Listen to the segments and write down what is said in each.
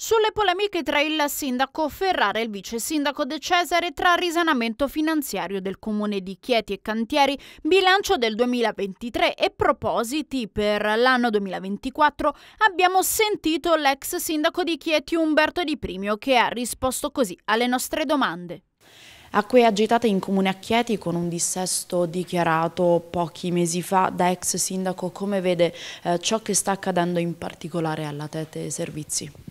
Sulle polemiche tra il sindaco Ferrara e il vice sindaco De Cesare tra risanamento finanziario del comune di Chieti e Cantieri, bilancio del 2023 e propositi per l'anno 2024, abbiamo sentito l'ex sindaco di Chieti Umberto Di Primio che ha risposto così alle nostre domande. Acque agitate in comune a Chieti con un dissesto dichiarato pochi mesi fa da ex sindaco, come vede eh, ciò che sta accadendo in particolare alla Tete Servizi?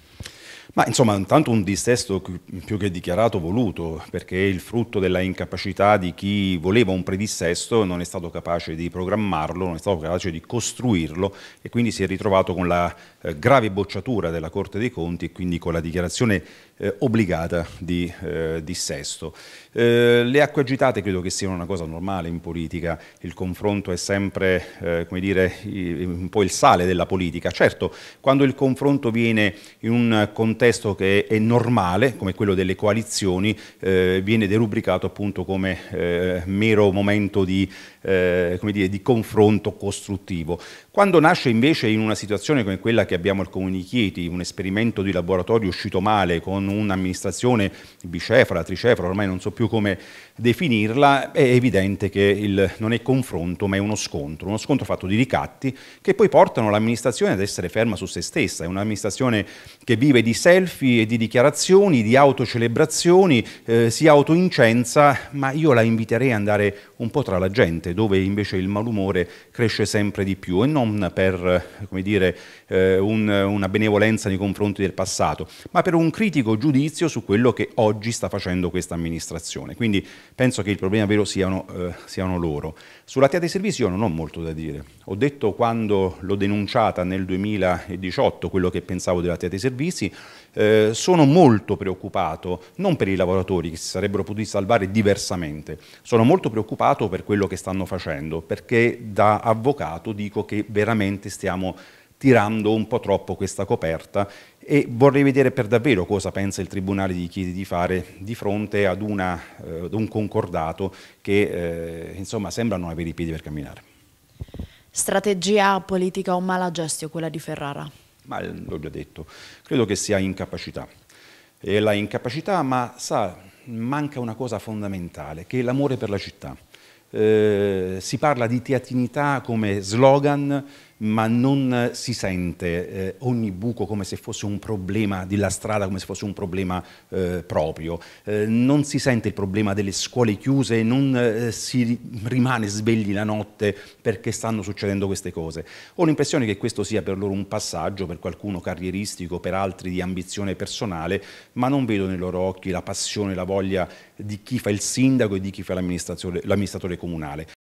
Ma insomma, intanto un dissesto più che dichiarato voluto, perché il frutto della incapacità di chi voleva un predissesto non è stato capace di programmarlo, non è stato capace di costruirlo e quindi si è ritrovato con la eh, grave bocciatura della Corte dei Conti e quindi con la dichiarazione eh, obbligata di eh, dissesto. Eh, le acque agitate credo che siano una cosa normale in politica, il confronto è sempre, eh, come dire, un po' il sale della politica. Certo, quando il confronto viene in un contesto contesto che è normale, come quello delle coalizioni, eh, viene derubricato appunto come eh, mero momento di, eh, dire, di, confronto costruttivo. Quando nasce invece in una situazione come quella che abbiamo al Comune di Chieti, un esperimento di laboratorio uscito male con un'amministrazione bicefala, tricefala, ormai non so più come definirla, è evidente che il, non è confronto ma è uno scontro, uno scontro fatto di ricatti che poi portano l'amministrazione ad essere ferma su se stessa, è un'amministrazione che vive di sé selfie e di dichiarazioni, di autocelebrazioni, eh, si autoincensa, ma io la inviterei ad andare un po' tra la gente, dove invece il malumore cresce sempre di più e non per come dire, eh, un, una benevolenza nei confronti del passato, ma per un critico giudizio su quello che oggi sta facendo questa amministrazione. Quindi penso che il problema vero siano, eh, siano loro. Sulla TEA dei servizi io non ho molto da dire. Ho detto quando l'ho denunciata nel 2018 quello che pensavo della TEA dei servizi, eh, sono molto preoccupato, non per i lavoratori che si sarebbero potuti salvare diversamente, sono molto preoccupato per quello che stanno facendo, perché da avvocato dico che veramente stiamo tirando un po' troppo questa coperta e vorrei vedere per davvero cosa pensa il Tribunale di Chieti di fare di fronte ad, una, eh, ad un concordato che eh, insomma sembra non avere i piedi per camminare. Strategia politica o malagestio quella di Ferrara? ma eh, l'ho già detto, credo che sia incapacità. E la incapacità, ma sa, manca una cosa fondamentale, che è l'amore per la città. Eh, si parla di teatinità come slogan, ma non si sente eh, ogni buco come se fosse un problema della strada, come se fosse un problema eh, proprio. Eh, non si sente il problema delle scuole chiuse, non eh, si rimane svegli la notte perché stanno succedendo queste cose. Ho l'impressione che questo sia per loro un passaggio, per qualcuno carrieristico, per altri di ambizione personale, ma non vedo nei loro occhi la passione, la voglia di chi fa il sindaco e di chi fa l'amministratore comunale.